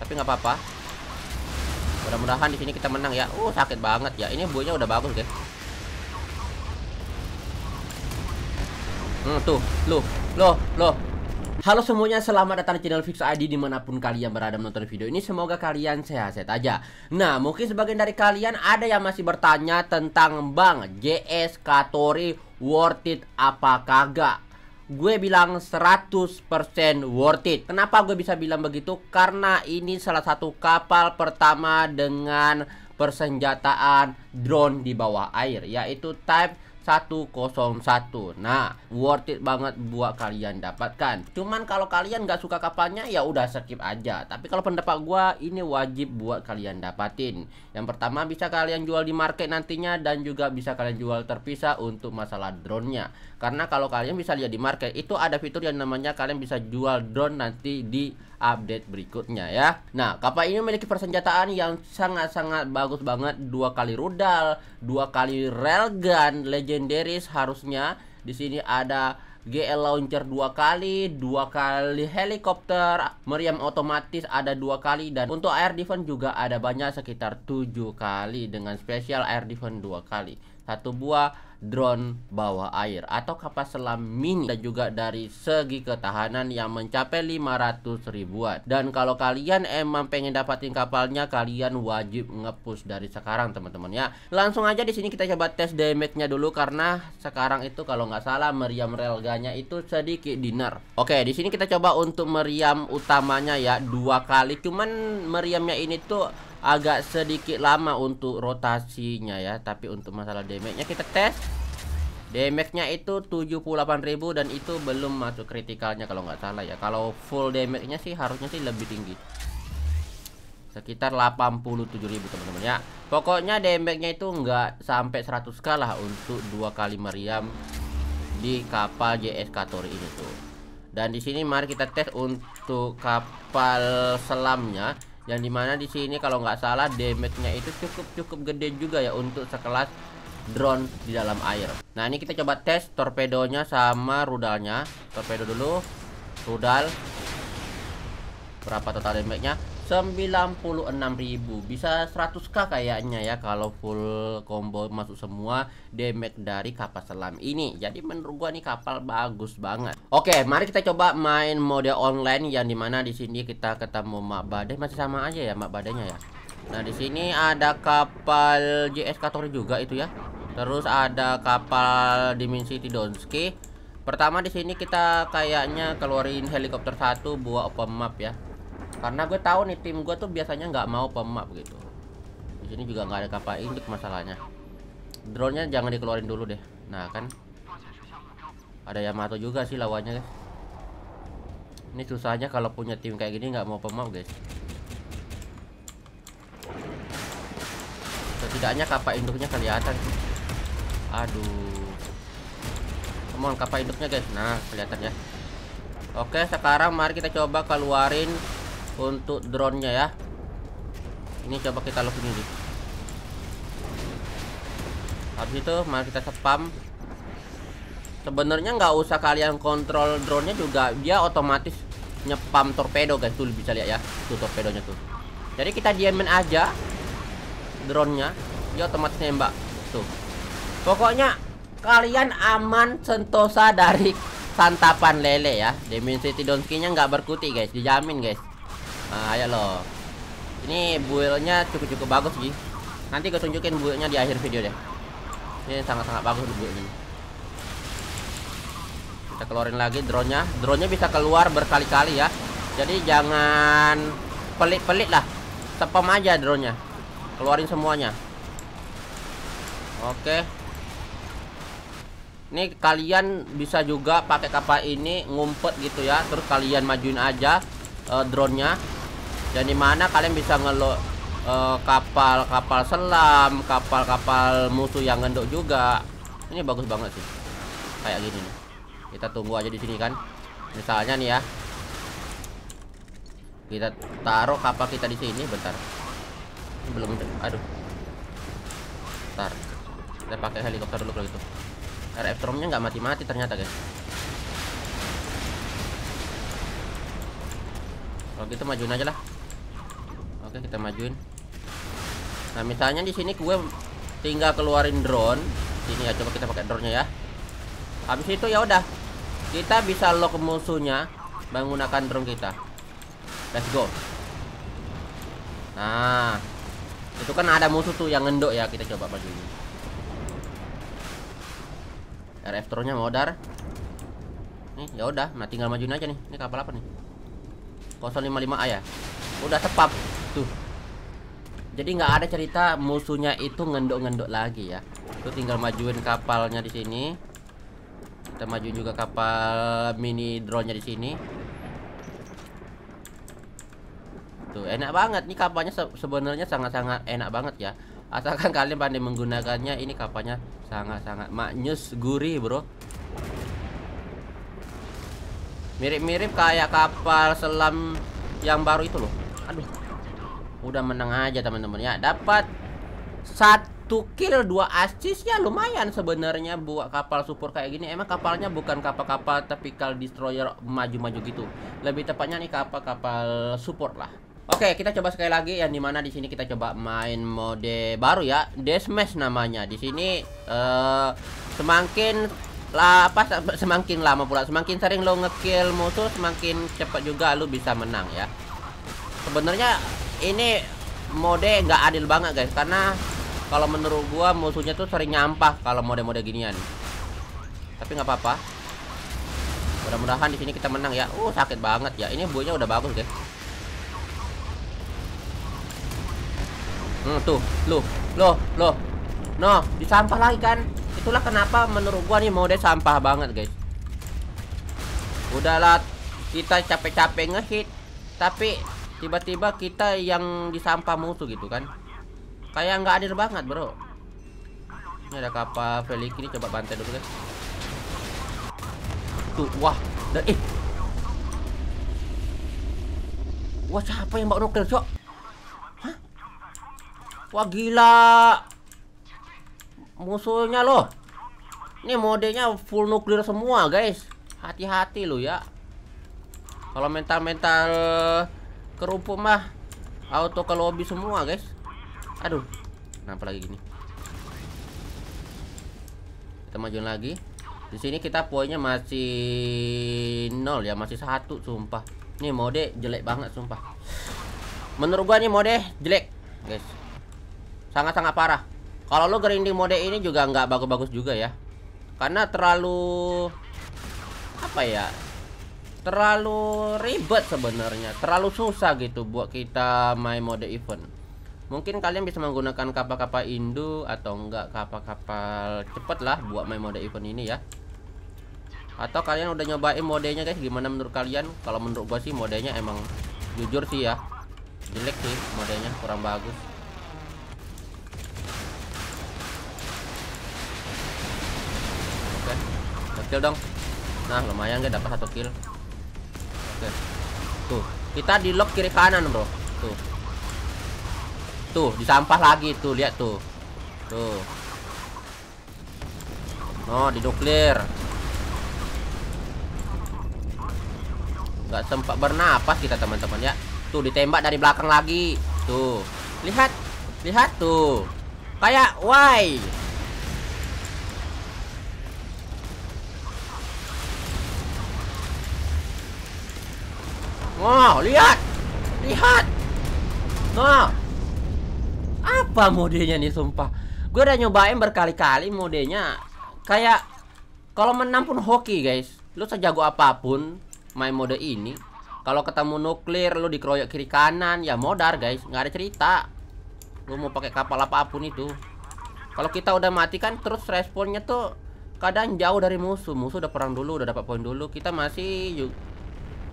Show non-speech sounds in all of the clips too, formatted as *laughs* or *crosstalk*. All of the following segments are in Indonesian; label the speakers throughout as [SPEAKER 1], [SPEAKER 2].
[SPEAKER 1] tapi nggak apa-apa mudah-mudahan di sini kita menang ya uh sakit banget ya ini buahnya udah bagus guys hmm, tuh lo lo lo Halo semuanya, selamat datang di channel Fix ID dimanapun kalian berada menonton video ini Semoga kalian sehat-sehat aja Nah, mungkin sebagian dari kalian ada yang masih bertanya tentang bang JS Katori worth it apa kagak gue bilang 100% worth it. Kenapa gue bisa bilang begitu? Karena ini salah satu kapal pertama dengan persenjataan drone di bawah air yaitu type 101 Nah worth it banget buat kalian dapatkan Cuman kalau kalian gak suka kapalnya ya udah skip aja Tapi kalau pendapat gue, ini wajib buat kalian dapatin Yang pertama bisa kalian jual di market nantinya Dan juga bisa kalian jual terpisah untuk masalah drone nya karena kalau kalian bisa lihat di market itu ada fitur yang namanya kalian bisa jual drone nanti di update berikutnya ya nah kapal ini memiliki persenjataan yang sangat-sangat bagus banget dua kali rudal dua kali railgun legendaris harusnya di sini ada GL launcher dua kali, dua kali helikopter, meriam otomatis ada dua kali dan untuk air defense juga ada banyak sekitar tujuh kali dengan spesial air defense dua kali. Satu buah drone bawah air atau kapal selam mini dan juga dari segi ketahanan yang mencapai 500 ribuan dan kalau kalian emang pengen dapatin kapalnya kalian wajib ngepush dari sekarang teman-teman ya langsung aja di sini kita coba tes damage-nya dulu karena sekarang itu kalau nggak salah meriam relganya itu sedikit dinner oke di sini kita coba untuk meriam utamanya ya dua kali cuman meriamnya ini tuh agak sedikit lama untuk rotasinya ya tapi untuk masalah damage-nya kita tes damage-nya itu 78.000 dan itu belum masuk kritikalnya kalau nggak salah ya kalau full damage-nya sih harusnya sih lebih tinggi sekitar 87.000 teman-teman ya pokoknya damage-nya itu nggak sampai 100k untuk dua kali meriam di kapal JS Katori ini tuh dan di sini mari kita tes untuk kapal selamnya yang dimana di sini kalau nggak salah damage-nya itu cukup cukup gede juga ya untuk sekelas drone di dalam air nah ini kita coba tes torpedonya sama rudalnya torpedo dulu rudal berapa total damage-nya 96.000 bisa 100k kayaknya ya kalau full combo masuk semua damage dari kapal selam ini jadi menurut gua nih kapal bagus banget oke mari kita coba main mode online yang dimana di sini kita ketemu mak badai masih sama aja ya mak badainya ya nah di sini ada kapal JS Katori juga itu ya terus ada kapal Dimensi Tidonski pertama di sini kita kayaknya keluarin helikopter satu buat open map ya karena gue tahu nih tim gue tuh biasanya nggak mau pemap gitu di sini juga nggak ada kapal induk masalahnya drone nya jangan dikeluarin dulu deh nah kan ada Yamato juga sih lawannya guys ini susahnya kalau punya tim kayak gini nggak mau pemap guys setidaknya kapal induknya kelihatan aduh come kapal induknya guys nah kelihatan ya Oke, sekarang mari kita coba keluarin untuk drone-nya ya. Ini coba kita lock ini. Habis itu mari kita spam. Sebenarnya nggak usah kalian kontrol drone-nya juga, dia otomatis nyepam torpedo guys tuh bisa lihat ya. Tuh torpedonya tuh. Jadi kita diamin aja drone-nya, dia otomatis nembak. Tuh. Pokoknya kalian aman sentosa dari santapan lele ya. Dimensi nya nggak berkutik guys, dijamin guys nah ya loh ini buildnya cukup-cukup bagus sih nanti gue tunjukin buildnya di akhir video deh ini sangat-sangat bagus buildnya. ini kita keluarin lagi drone-nya drone-nya bisa keluar berkali-kali ya jadi jangan pelit-pelit lah tepem aja drone-nya keluarin semuanya oke ini kalian bisa juga pakai kapal ini ngumpet gitu ya terus kalian majuin aja uh, drone-nya dan dimana kalian bisa ngelok eh, kapal-kapal uh, selam kapal-kapal musuh yang ngendok juga ini bagus banget sih kayak gini nih kita tunggu aja di sini kan misalnya nih ya kita taruh kapal kita di sini bentar ini belum aduh bentar kita pakai helikopter dulu kalau gitu RF Stormnya nggak mati-mati ternyata guys kalau gitu majuin aja lah oke kita majuin nah misalnya di sini gue tinggal keluarin drone sini ya coba kita pakai drone nya ya habis itu ya udah kita bisa lock musuhnya menggunakan drone kita let's go nah itu kan ada musuh tuh yang ngendok ya kita coba maju ini RF nya mau nih ya udah nah tinggal majuin aja nih ini kapal apa nih 055A ya udah tepat Tuh. Jadi nggak ada cerita musuhnya itu ngendok-ngendok lagi ya. Tuh tinggal majuin kapalnya di sini. Kita majuin juga kapal mini drone-nya di sini. Tuh, enak banget nih kapalnya se sebenarnya sangat-sangat enak banget ya. Asalkan *laughs* kalian pandai menggunakannya, ini kapalnya sangat-sangat maknyus gurih, Bro. Mirip-mirip kayak kapal selam yang baru itu loh udah menang aja teman-teman ya dapat satu kill dua assist ya lumayan sebenarnya buat kapal super kayak gini emang kapalnya bukan kapal-kapal typical destroyer maju-maju gitu lebih tepatnya nih kapal-kapal support lah Oke, kita coba sekali lagi yang dimana di sini kita coba main mode baru ya, Deathmatch namanya. Di sini uh, semakin lah apa semakin lama pula semakin sering lo ngekill musuh semakin cepat juga lo bisa menang ya sebenarnya ini mode nggak adil banget guys karena kalau menurut gua musuhnya tuh sering nyampah kalau mode-mode ginian tapi nggak apa-apa mudah-mudahan di sini kita menang ya uh sakit banget ya ini buahnya udah bagus guys hmm, tuh lo lo lo. no disampah lagi kan itulah kenapa menurut gua nih mode sampah banget guys udahlah kita capek-capek ngehit tapi tiba-tiba kita yang disampah musuh gitu kan kayak nggak adil banget bro ini ada kapal Felix ini coba bantai dulu guys tuh wah dan eh wah siapa yang bawa nuklir cok Hah? wah gila musuhnya loh ini modenya full nuklir semua guys hati-hati lo ya kalau mental-mental kerupuk mah auto kalau lobby semua guys aduh kenapa lagi gini kita maju lagi di sini kita poinnya masih nol ya masih satu sumpah ini mode jelek banget sumpah menurut gua ini mode jelek guys sangat-sangat parah kalau lo grinding mode ini juga nggak bagus-bagus juga ya karena terlalu apa ya terlalu ribet sebenarnya terlalu susah gitu buat kita main mode event mungkin kalian bisa menggunakan kapal-kapal Indo atau enggak kapal-kapal cepet lah buat main mode event ini ya atau kalian udah nyobain modenya guys gimana menurut kalian kalau menurut gue sih modenya emang jujur sih ya jelek sih modenya kurang bagus oke okay. kecil dong nah lumayan gak dapat satu kill Tuh, kita di lock kiri kanan, Bro. Tuh. Tuh, disampah lagi tuh, lihat tuh. Tuh. Oh, nuklir Gak sempat bernapas kita, teman-teman ya. Tuh, ditembak dari belakang lagi. Tuh. Lihat. Lihat tuh. Kayak why? Wow, lihat. Lihat. Nah. Apa modenya nih sumpah? Gue udah nyobain berkali-kali modenya kayak kalau menang pun hoki, guys. Lu sejago apapun main mode ini, kalau ketemu nuklir lu dikeroyok kiri kanan, ya modar, guys. nggak ada cerita. Lu mau pakai kapal apapun itu. Kalau kita udah mati kan terus responnya tuh kadang jauh dari musuh. Musuh udah perang dulu, udah dapat poin dulu. Kita masih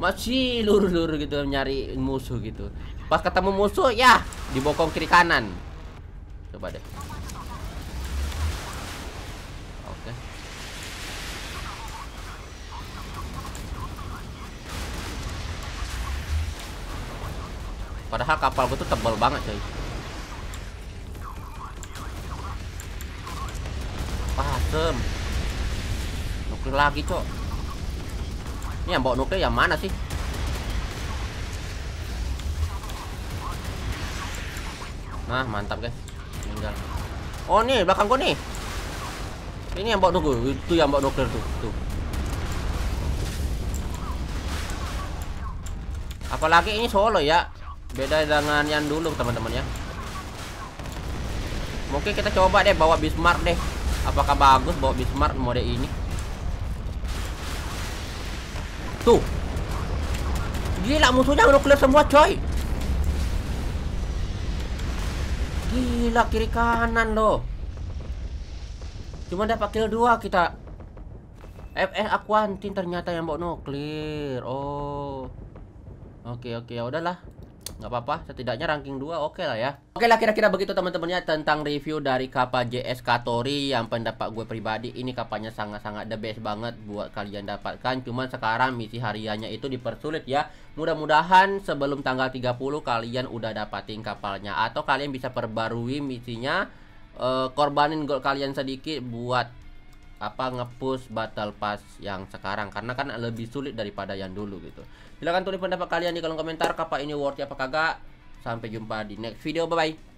[SPEAKER 1] masih lurus-lurus gitu nyari musuh gitu pas ketemu musuh ya dibokong kiri kanan coba deh oke padahal kapal gue tuh tebal banget coy pasem nuklir lagi cok ini yang bawa nuklir yang mana sih? Nah, mantap guys. Meninggal. Oh, nih belakang gua nih. Ini yang bawa nuklir, itu yang bawa nuklir tuh, tuh. Apalagi ini solo ya. Beda dengan yang dulu, teman-teman ya. Mungkin kita coba deh bawa Bismarck deh. Apakah bagus bawa Bismarck mode ini? Tuh Gila musuhnya nuklir semua coy Gila kiri kanan loh Cuma dapat kill 2 kita FS Aquantin ternyata yang bawa nuklir Oh Oke okay, oke okay, ya udahlah nggak apa-apa setidaknya ranking 2 oke okay lah ya oke lah kira-kira begitu teman-temannya tentang review dari kapal JS Katori yang pendapat gue pribadi ini kapalnya sangat-sangat the best banget buat kalian dapatkan cuman sekarang misi hariannya itu dipersulit ya mudah-mudahan sebelum tanggal 30 kalian udah dapatin kapalnya atau kalian bisa perbarui misinya eh, korbanin gold kalian sedikit buat apa ngepush battle pass yang sekarang karena kan lebih sulit daripada yang dulu gitu silahkan tulis pendapat kalian di kolom komentar Kapal ini worth apa kagak sampai jumpa di next video bye bye